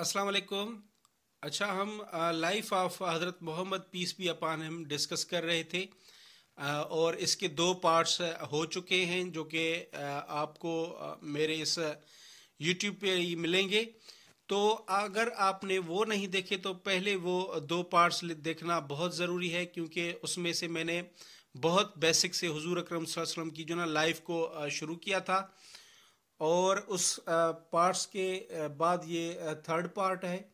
अस्सलाम वालेकुम अच्छा हम लाइफ ऑफ हज़रत मोहम्मद पीस बी अपान हम डिस्कस कर रहे थे और इसके दो पार्ट्स हो चुके हैं जो कि आपको मेरे इस यूट्यूब पे ही मिलेंगे तो अगर आपने वो नहीं देखे तो पहले वो दो पार्ट्स देखना बहुत ज़रूरी है क्योंकि उसमें से मैंने बहुत बेसिक से हुजूर अकरम वसल्लम की जो ना लाइफ को शुरू किया था और उस पार्ट्स के बाद ये थर्ड पार्ट है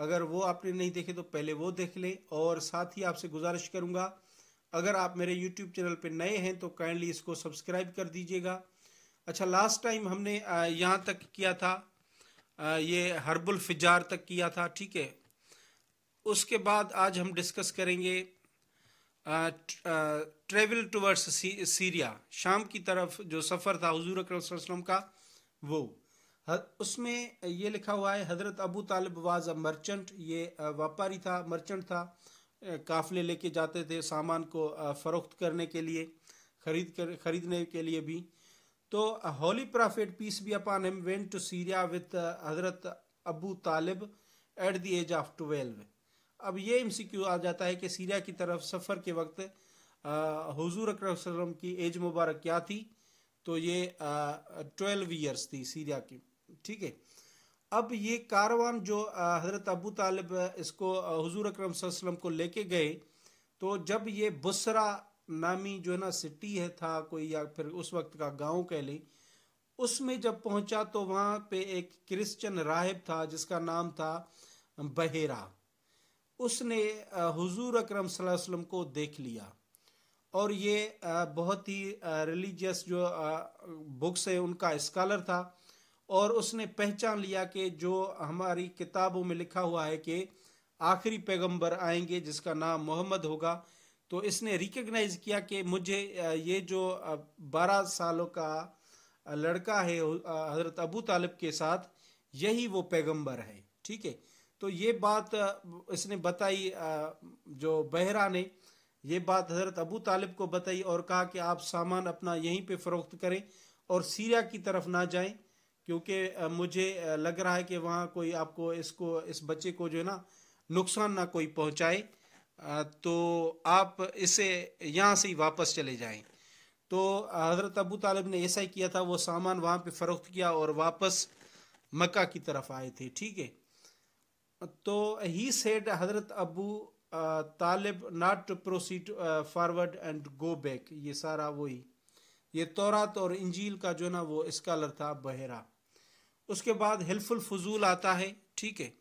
अगर वो आपने नहीं देखे तो पहले वो देख लें और साथ ही आपसे गुजारिश करूँगा अगर आप मेरे यूट्यूब चैनल पर नए हैं तो काइंडली इसको सब्सक्राइब कर दीजिएगा अच्छा लास्ट टाइम हमने यहाँ तक किया था ये हर्बुल फिजार तक किया था ठीक है उसके बाद आज हम डिस्कस करेंगे ट्रेवल टूवर्ड्स सीरिया शाम की तरफ जो सफ़र था हजूर अक्रम का वो उसमें ये लिखा हुआ है हज़रत अबू तालब वाज मर्चेंट ये व्यापारी था मर्चेंट था काफ़ले लेके जाते थे सामान को फ़रोख्त करने के लिए खरीद कर खरीदने के लिए भी तो holy prophet peace be upon him went to Syria with Hazrat Abu Talib at the age of twelve अब ये एमसीक्यू आ जाता है कि सीरिया की तरफ सफ़र के वक्त हजूर अक्रम की एज मुबारक क्या थी तो ये ट्वेल्व ईयर्स थी सीरिया की ठीक है अब ये कारवान जो हज़रत अबू तालब इसको हजूर अक्रम को लेके गए तो जब ये बसरा नामी जो है ना सिटी है था कोई या फिर उस वक्त का गांव कह लें उसमें जब पहुंचा तो वहाँ पे एक क्रिश्चियन राहिब था जिसका नाम था बहेरा उसने हुजूर अकरम वसल्लम को देख लिया और ये बहुत ही रिलीजियस जो बुक्स है उनका स्कॉलर था और उसने पहचान लिया कि जो हमारी किताबों में लिखा हुआ है कि आखिरी पैगंबर आएंगे जिसका नाम मोहम्मद होगा तो इसने रिकग्नाइज किया कि मुझे ये जो बारह सालों का लड़का है हज़रत अबू तालिब के साथ यही वो पैगंबर है ठीक है तो ये बात इसने बताई जो बहरा ने ये बात हज़रत अबू तालिब को बताई और कहा कि आप सामान अपना यहीं पे फ़रोख्त करें और सीरिया की तरफ ना जाएं क्योंकि मुझे लग रहा है कि वहाँ कोई आपको इसको इस बच्चे को जो है ना नुकसान ना कोई पहुँचाए तो आप इसे यहाँ से ही वापस चले जाएं तो हज़रत अबू तालिब ने ऐसा ही किया था वो सामान वहाँ पे फ़रोख्त किया और वापस मक्का की तरफ आए थे ठीक है तो he said Hazrat Abu Talib not proceed forward and go back ये सारा वही ये तौरात और इंजील का जो ना वो स्कॉलर था बहरा उसके बाद हिल्फुल फजूल आता है ठीक है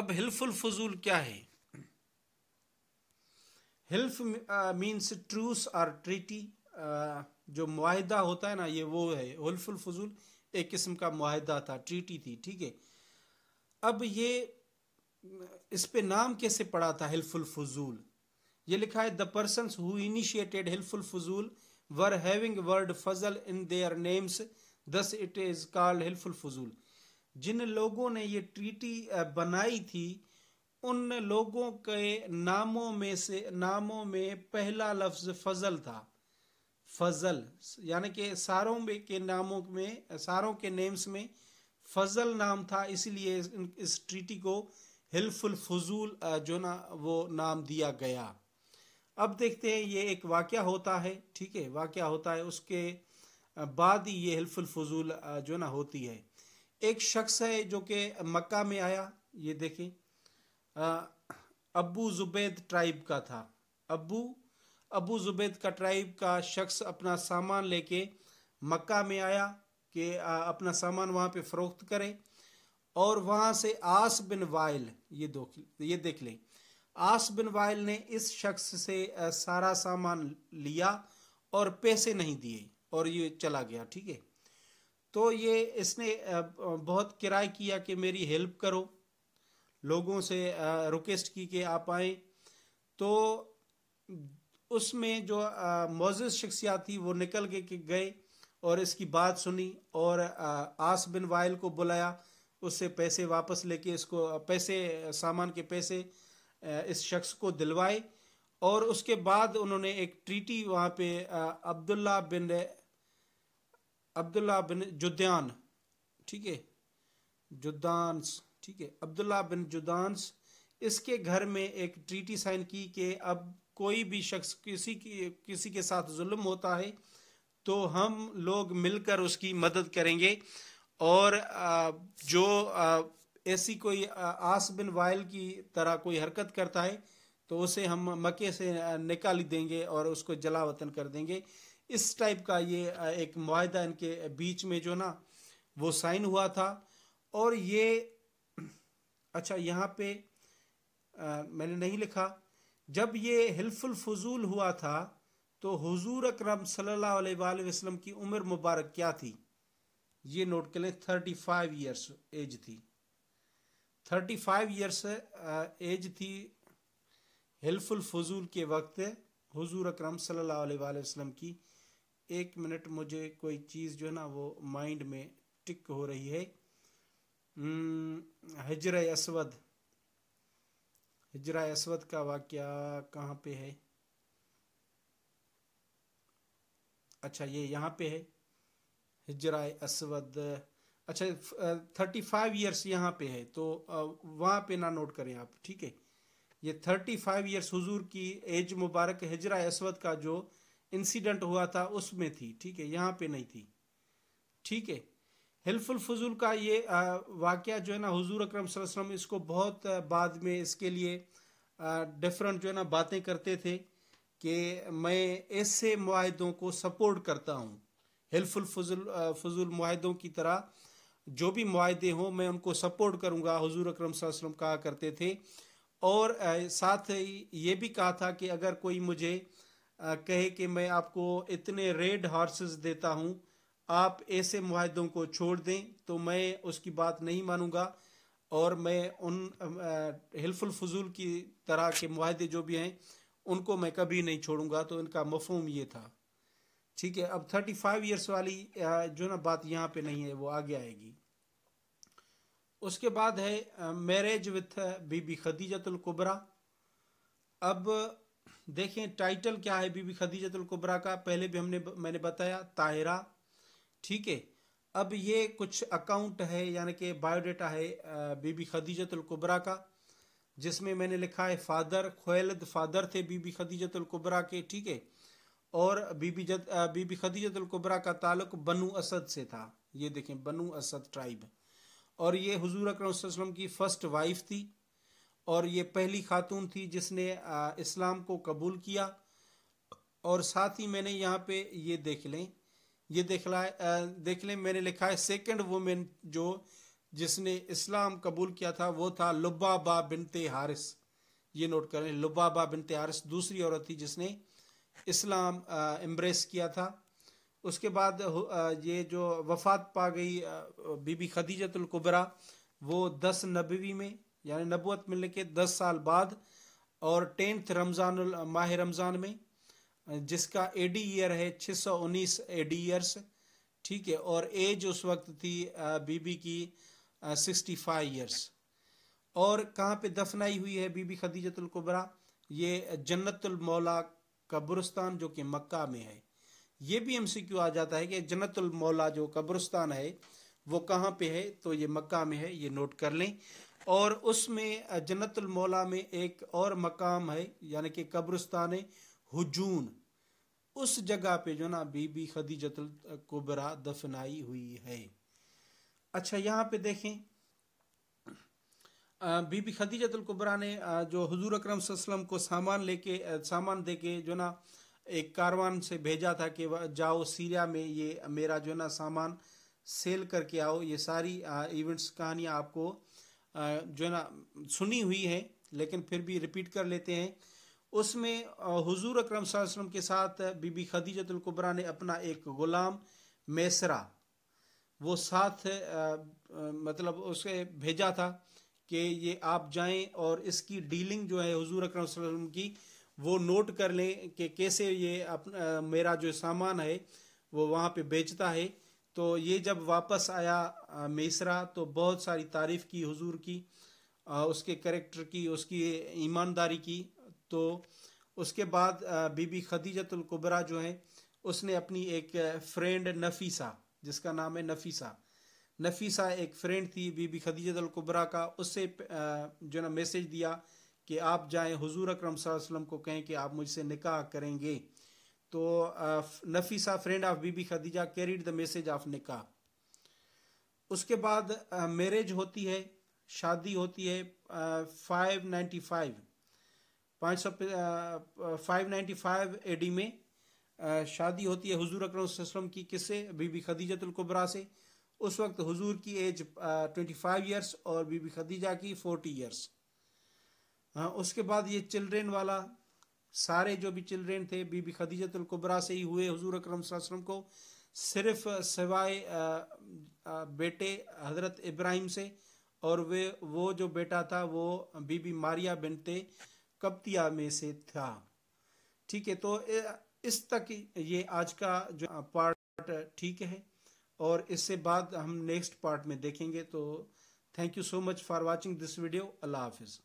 अब हिल्फुल फजूल क्या है हिल्फ मीन्स ट्रूस और ट्रीटी जो माहिदा होता है ना ये वो है हिल्फुल फजूल एक किस्म का माहिदा था ट्रीटी थी ठीक है अब ये इस पे नाम कैसे पड़ा था हेल्पफुल फजूल ये लिखा है the person who initiated Hilful Fuzul were having word फजल in their names thus it is called Hilful Fuzul जिन लोगों ने ये ट्रीटी बनाई थी उन लोगों के नामों में से नामों में पहला लफ्ज़ फजल था फजल यानी कि सारों के नामों में सारों के नेम्स में फजल नाम था इसीलिए इस ट्रीटी को हिल्फुल फजूल जो ना वो नाम दिया गया अब देखते हैं ये एक वाक़ होता है ठीक है वाक़ होता है उसके बाद ही ये हिल्फुल फजूल जो ना होती है एक शख्स है जो कि मक्का में आया ये देखें अबू जुबैद ट्राइब का था अबू अबू जुबैद का ट्राइब का शख्स अपना सामान लेके मक्का में आया कि अपना सामान वहाँ पे फ़रोख्त करें और वहाँ से आस बिन वायल ये दो ये देख लें आस बिन वायल ने इस शख्स से सारा सामान लिया और पैसे नहीं दिए और ये चला गया ठीक है तो ये इसने बहुत किराए किया कि मेरी हेल्प करो लोगों से रिक्वेस्ट की कि आप आए तो उसमें जो मोज़ शख्सियात थी वो निकल के गए और इसकी बात सुनी और आस बिन वायल को बुलाया उससे पैसे वापस लेके इसको पैसे सामान के पैसे इस शख्स को दिलवाए और उसके बाद उन्होंने एक ट्रीटी वहाँ पे अब्दुल्ला बिन अब्दुल्ला बिन जुद्यान ठीक है जुदानस ठीक है अब्दुल्ला बिन जुदानस इसके घर में एक ट्रीटी साइन की कि अब कोई भी शख्स किसी की किसी के साथ जुल्म होता है तो हम लोग मिलकर उसकी मदद करेंगे और जो ऐसी कोई आस बिन वायल की तरह कोई हरकत करता है तो उसे हम मक्के से निकाल देंगे और उसको जला वतन कर देंगे इस टाइप का ये एक माहिदा इनके बीच में जो ना वो साइन हुआ था और ये अच्छा यहाँ पे आ, मैंने नहीं लिखा जब ये हिल्फुल फजूल हुआ था तो हजूर अक्रम सल्लल्लाहु वसल्लम की उम्र मुबारक क्या थी ये नोट कर लें थर्टी फाइव ईयर्स एज थी थर्टी फाइव ईयर्स एज थी हेल्पफुल फजूल के वक्त हजूर अक्रम सल्लल्लाहु वसल्लम की एक मिनट मुझे कोई चीज़ जो है ना वो माइंड में टिक हो रही है हजर असवद हजरा असवद का वाक़ कहाँ पे है अच्छा ये यहाँ पे है हिजरा असवद अच्छा थर्टी फाइव ईयर्स यहाँ पे है तो वहाँ पे ना नोट करें आप ठीक है ये थर्टी फाइव ईयर्स हजूर की एज मुबारक हिजरा असवद का जो इंसिडेंट हुआ था उसमें थी ठीक है यहाँ पे नहीं थी ठीक है हिल्फुल फजूल का ये वाक़ जो है ना हुजूर अकरम वसल्लम इसको बहुत बाद में इसके लिए डिफरेंट जो है ना बातें करते थे कि मैं ऐसे माहों को सपोर्ट करता हूँ हेल्पफुल फजूल फजूल माहों की तरह जो भी माहे हों मैं उनको सपोर्ट करूँगा हजूर अक्रम वसम कहा करते थे और साथ ही ये भी कहा था कि अगर कोई मुझे कहे कि मैं आपको इतने रेड हॉर्सेस देता हूँ आप ऐसे माहों को छोड़ दें तो मैं उसकी बात नहीं मानूंगा और मैं उन हेल्पफुल फजूल की तरह के माहे जो भी हैं उनको मैं कभी नहीं छोड़ूंगा तो इनका मफहम ये था ठीक है अब थर्टी फाइव ईयर्स वाली जो ना बात यहाँ पे नहीं है वो आगे आएगी उसके बाद है मैरिज विथ बीबी खदीजतुल कुबरा अब देखें टाइटल क्या है बीबी खदीजतुल कुबरा का पहले भी हमने मैंने बताया ताहिरा ठीक है अब ये कुछ अकाउंट है यानी कि बायोडाटा है बीबी खदीजतुल कुबरा का जिसमें मैंने लिखा है फादर खोलद फादर थे बीबी खदीजतुल्कुबरा के ठीक है और बीबी जद बीबी खदीजतुल्कुबरा का ताल्लुक बनु असद से था ये देखें बनु असद ट्राइब और ये हुजूर अक्रम की फ़र्स्ट वाइफ थी और ये पहली खातून थी जिसने इस्लाम को कबूल किया और साथ ही मैंने यहाँ पे ये देख लें ये देख ला देख लें मैंने लिखा है सेकंड वुमेन जो जिसने इस्लाम कबूल किया था वो था लुबाबा बिनते हारिस ये नोट करें लुबाबा बिनते हारिस दूसरी औरत थी जिसने इस्लाम एम्ब्रेस किया था उसके बाद ये जो वफात पा गई बीबी खदीजतुल्कुबरा वो दस नबी में यानी नबूत मिलने के दस साल बाद और टेंथ रमज़ान माह रमज़ान में जिसका एडी ईयर है 619 एडी ईयर्स ठीक है और एज उस वक्त थी बीबी की सिक्सटी फाइव ईयर्स और कहाँ पे दफनाई हुई है बीबी खदीजतुल्कुबरा ये जन्नतुलमौला कब्रस्तान जो कि मक्का में है ये भी एमसीक्यू आ जाता है कि जन्नतमौला जो कब्रस्तान है वो कहाँ पे है तो ये मक्का में है ये नोट कर लें और उसमें uh, मौला में एक और मकाम है यानी कि कब्रस्तान हजून उस जगह पे जो ना बीबी खदीजतुल uh, कुबरा दफनाई हुई है अच्छा यहाँ पे देखें बीबी खदीजतुल्कुबरा ने जो हजूर अक्रम सलम को सामान लेके सामान दे के जो ना एक कारवान से भेजा था कि जाओ सीरिया में ये मेरा जो ना सामान सेल करके आओ ये सारी इवेंट्स कहानियाँ आपको जो ना सुनी हुई है लेकिन फिर भी रिपीट कर लेते हैं उसमें हजूर अक्रम सलम के साथ बीबी खदीजतुल्कुबरा ने अपना एक ग़ुलाम मैसरा वो साथ आ, आ, मतलब उसके भेजा था कि ये आप जाएं और इसकी डीलिंग जो है हजूर अक्रम की वो नोट कर लें कि कैसे ये अपना मेरा जो सामान है वो वहाँ पे बेचता है तो ये जब वापस आया मिसरा तो बहुत सारी तारीफ़ की हुजूर की आ, उसके करेक्टर की उसकी ईमानदारी की तो उसके बाद बीबी खदीजतुल्कुबरा जो है उसने अपनी एक फ्रेंड नफीसा जिसका नाम है नफीसा नफीसा एक फ्रेंड थी बीबी खदीजत कुबरा का उससे जो ना मैसेज दिया कि आप जाएं हुजूर अकरम वसल्लम को कहें कि आप मुझसे निकाह करेंगे तो Nafisa friend of Bibi Khadija carried the message of निकाह उसके बाद मैरिज होती है शादी होती है फाइव नाइन्टी फाइव पाँच सौ five ninety five A D में शादी होती है हजूर अक्रम की किससे बीबी खदीजतुल्कुबरा से उस वक्त हुजूर की एज ट्वेंटी फाइव ईयर्स और बीबी खदीजा की फोर्टी ईयर्स हाँ उसके बाद ये चिल्ड्रेन वाला सारे जो भी चिल्ड्रेन थे बीबी खदीजतुल्कुबरा से ही हुए हुजूर अक्रम को सिर्फ सिवाय बेटे हज़रत इब्राहिम से और वे वो जो बेटा था वो बीबी मारिया बिनते कप्तिया में से था ठीक है तो इस तक ये आज का जो पार्ट ठीक है और इससे बाद हम नेक्स्ट पार्ट में देखेंगे तो thank you so much for watching this video अल्लाह हाफिज़